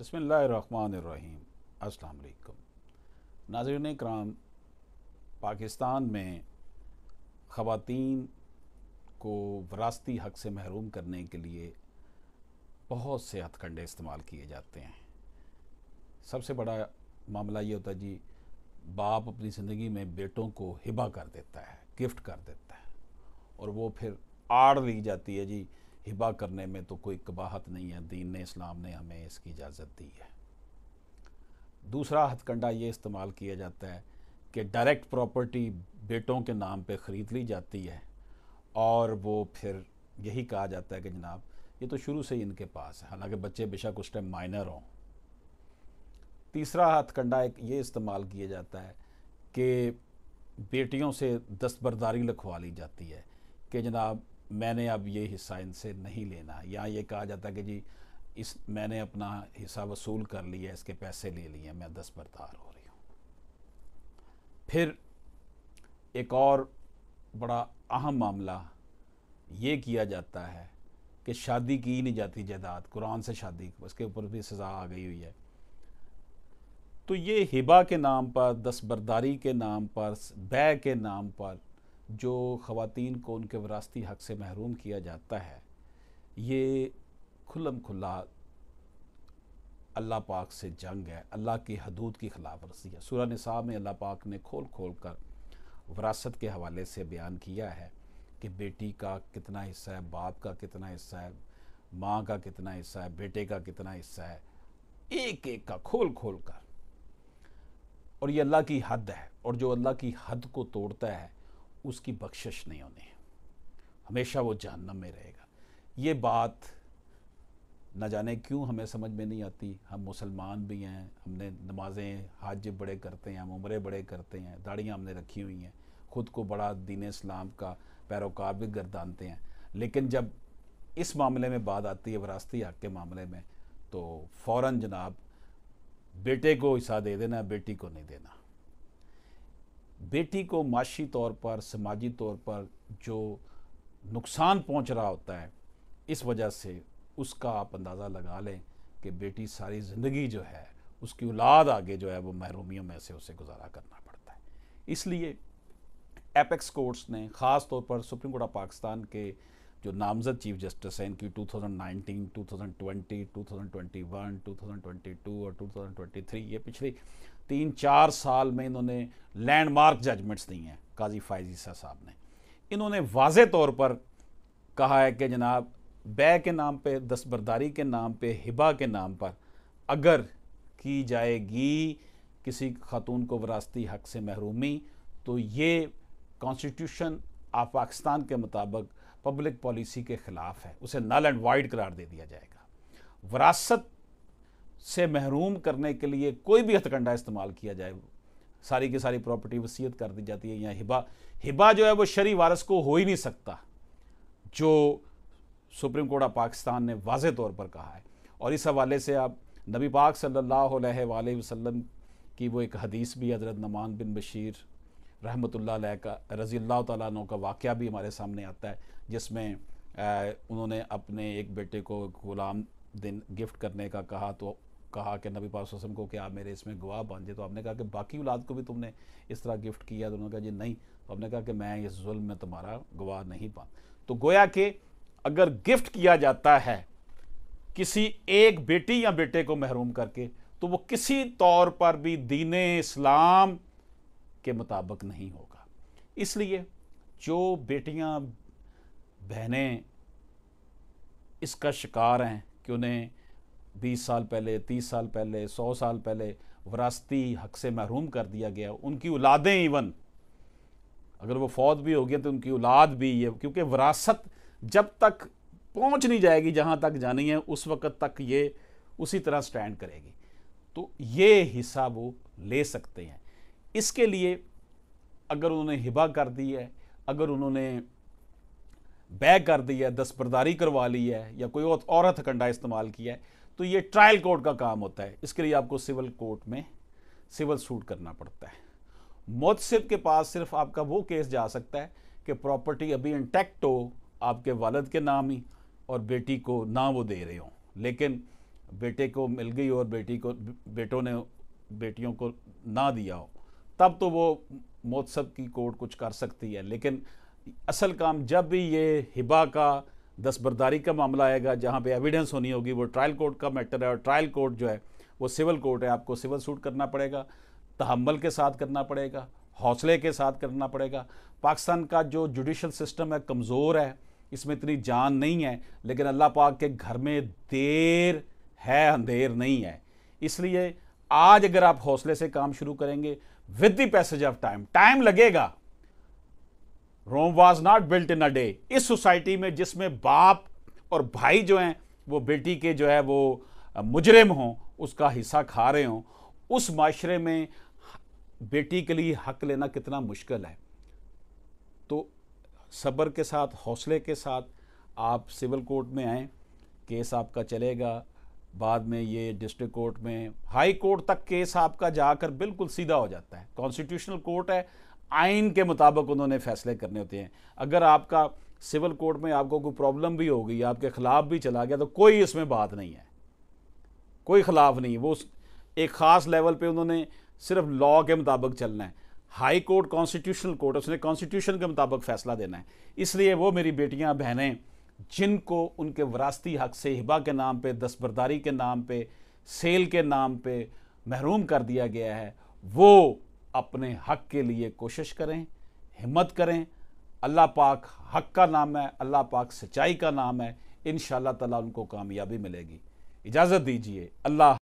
बसमीम अलकुम नाजरन कराम पाकिस्तान में ख़वान को वरासती हक से महरूम करने के लिए बहुत से हथकंडे इस्तेमाल किए जाते हैं सबसे बड़ा मामला ये होता है जी बाप अपनी ज़िंदगी में बेटों को हिबा कर देता है गिफ्ट कर देता है और वो फिर आड़ ली जाती है जी हिबा करने में तो कोई कबाहत नहीं है दीन ने इस्लाम ने हमें इसकी इजाज़त दी है दूसरा हथकंडा ये इस्तेमाल किया जाता है कि डायरेक्ट प्रॉपर्टी बेटों के नाम पे ख़रीद ली जाती है और वो फिर यही कहा जाता है कि जनाब ये तो शुरू से ही इनके पास है हालांकि बच्चे बेशक उस टाइम माइनर हों तीसरा हथकंडा एक ये इस्तेमाल किया जाता है कि बेटियों से दस्तबरदारी लिखवा ली जाती है कि जनाब मैंने अब ये हिस्सा इनसे नहीं लेना या ये कहा जाता कि जी इस मैंने अपना हिस्सा वसूल कर लिया इसके पैसे ले लिए मैं दस बरदार हो रही हूँ फिर एक और बड़ा अहम मामला ये किया जाता है कि शादी की नहीं जाती जायदाद कुरान से शादी उसके ऊपर भी सज़ा आ गई हुई है तो ये हिबा के नाम पर बरदारी के नाम पर बै के नाम पर जो ख़वान को उनके वरासती हक़ से महरूम किया जाता है ये खुलम खुला अल्लाह पाक से जंग है अल्लाह की हदूद की खिलाफ वर्जी है सूर्य नसा में अल्लाह पाक ने खोल खोल कर वरासत के हवाले से बयान किया है कि बेटी का कितना हिस्सा है बाप का कितना हिस्सा है माँ का कितना हिस्सा है बेटे का कितना हिस्सा है एक एक का खोल खोल कर और ये अल्लाह की हद है और जो अल्लाह की हद को तोड़ता है उसकी बख्शिश नहीं होनी हमेशा वो जहन्नम में रहेगा ये बात न जाने क्यों हमें समझ में नहीं आती हम मुसलमान भी हैं हमने नमाजें हाज बड़े करते हैं हम उम्र बड़े करते हैं दाढ़ियाँ हमने रखी हुई हैं ख़ुद को बड़ा दीन इस्लाम का पैरोकार भी गर्दानते हैं लेकिन जब इस मामले में बात आती है वरासती हक के मामले में तो फ़ौर जनाब बेटे को हिस्सा दे देना बेटी को नहीं देना बेटी को माशी तौर पर समाजी तौर पर जो नुकसान पहुंच रहा होता है इस वजह से उसका आप अंदाज़ा लगा लें कि बेटी सारी ज़िंदगी जो है उसकी औलाद आगे जो है वो महरूमियों में से उसे गुजारा करना पड़ता है इसलिए एपेक्स कोर्ट्स ने ख़ास तौर पर सुप्रीम कोर्ट ऑफ पाकिस्तान के जो नामजद चीफ जस्टिस हैं इनकी 2019, 2020, 2021, 2022 और 2023 ये पिछले तीन चार साल में इन्होंने लैंडमार्क जजमेंट्स दी हैं काजी फायजीसा साहब ने इन्होंने वाज तौर पर कहा है कि जनाब बै के नाम पे दस्तबरदारी के नाम पे हिबा के नाम पर अगर की जाएगी किसी खातून को वरासती हक से महरूमी तो ये कॉन्स्टिट्यूशन ऑफ पाकिस्तान के मुताबिक पब्लिक पॉलिसी के ख़िलाफ़ है उसे नल एंड वाइड करार दे दिया जाएगा वरासत से महरूम करने के लिए कोई भी हथकंडा इस्तेमाल किया जाए सारी की सारी प्रॉपर्टी वसीयत कर दी जाती है या हिबा हिबा जो है वो शरी वारस को हो ही नहीं सकता जो सुप्रीम कोर्ट ऑफ पाकिस्तान ने वाज तौर पर कहा है और इस हवाले से आप नबी पाक सल्लल्लाहु अलैहि वसल्लम की वो एक हदीस भी हज़रत नमान बिन बशीर रहमत का रज़ी अल्लाह तु का वाक़ भी हमारे सामने आता है जिसमें उन्होंने अपने एक बेटे को गुलाम दिन गिफ्ट करने का कहा तो कहा कि नबी पाक वसम को कि आप मेरे इसमें गवाह बन जाए तो आपने कहा कि बाकी औलाद को भी तुमने इस तरह गिफ्ट किया तो उन्होंने कहा जी नहीं तो आपने कहा कि मैं इस जुल्म में तुम्हारा गवाह नहीं पा तो गोया कि अगर गिफ्ट किया जाता है किसी एक बेटी या बेटे को महरूम करके तो वो किसी तौर पर भी दीन इस्लाम के मुताबिक नहीं होगा इसलिए जो बेटियां बहनें इसका शिकार हैं कि उन्हें 20 साल पहले 30 साल पहले 100 साल पहले वरासती हक से महरूम कर दिया गया उनकी औलादें इवन अगर वो फौत भी हो गया तो उनकी औलाद भी ये क्योंकि वरासत जब तक पहुंच नहीं जाएगी जहां तक जानी है उस वक़्त तक ये उसी तरह स्टैंड करेगी तो ये हिस्सा वो ले सकते हैं इसके लिए अगर उन्होंने हिबा कर दी है अगर उन्होंने बै कर दी है दस्तरदारी करवा ली है या कोई और, हथकंडा इस्तेमाल किया है तो ये ट्रायल कोर्ट का काम होता है इसके लिए आपको सिविल कोर्ट में सिविल सूट करना पड़ता है मोतसिब के पास सिर्फ आपका वो केस जा सकता है कि प्रॉपर्टी अभी इंटैक्ट हो आपके वालद के नाम ही और बेटी को ना वो दे रहे हों लेकिन बेटे को मिल गई और बेटी को बेटों ने बेटियों को ना दिया हो तब तो वो महोत्सव की कोर्ट कुछ कर सकती है लेकिन असल काम जब भी ये हिबा का दस्तबरदारी का मामला आएगा जहाँ पे एविडेंस होनी होगी वो ट्रायल कोर्ट का मैटर है और ट्रायल कोर्ट जो है वो सिविल कोर्ट है आपको सिविल सूट करना पड़ेगा तहमल के साथ करना पड़ेगा हौसले के साथ करना पड़ेगा पाकिस्तान का जो जुडिशल सिस्टम है कमज़ोर है इसमें इतनी जान नहीं है लेकिन अल्लाह पाक के घर में देर है अंधेर नहीं है इसलिए आज अगर आप हौसले से काम शुरू करेंगे with the passage of time time लगेगा Rome was not built in a day इस सोसाइटी में जिसमें बाप और भाई जो हैं वो बेटी के जो है वो मुजरिम हों उसका हिस्सा खा रहे हों उस माशरे में बेटी के लिए हक लेना कितना मुश्किल है तो सब्र के साथ हौसले के साथ आप सिविल कोर्ट में आएँ केस आपका चलेगा बाद में ये डिस्ट्रिक्ट कोर्ट में हाई कोर्ट तक केस आपका जाकर बिल्कुल सीधा हो जाता है कॉन्स्टिट्यूशनल कोर्ट है आइन के मुताबिक उन्होंने फैसले करने होते हैं अगर आपका सिविल कोर्ट में आपको कोई प्रॉब्लम भी हो गई आपके ख़िलाफ़ भी चला गया तो कोई इसमें बात नहीं है कोई ख़िलाफ़ नहीं वो एक ख़ास लेवल पे उन्होंने सिर्फ लॉ के मुताबिक चलना है हाई कोर्ट कॉन्स्टिट्यूशनल कोर्ट उसने कॉन्स्टिट्यूशन के मुताबिक फ़ैसला देना है इसलिए वो मेरी बेटियाँ बहनें जिनको उनके वरासती हक से हिबा के नाम पे दस्तबरदारी के नाम पे सेल के नाम पे महरूम कर दिया गया है वो अपने हक के लिए कोशिश करें हिम्मत करें अल्लाह पाक हक का नाम है अल्लाह पाक सच्चाई का नाम है इन ताला उनको कामयाबी मिलेगी इजाज़त दीजिए अल्लाह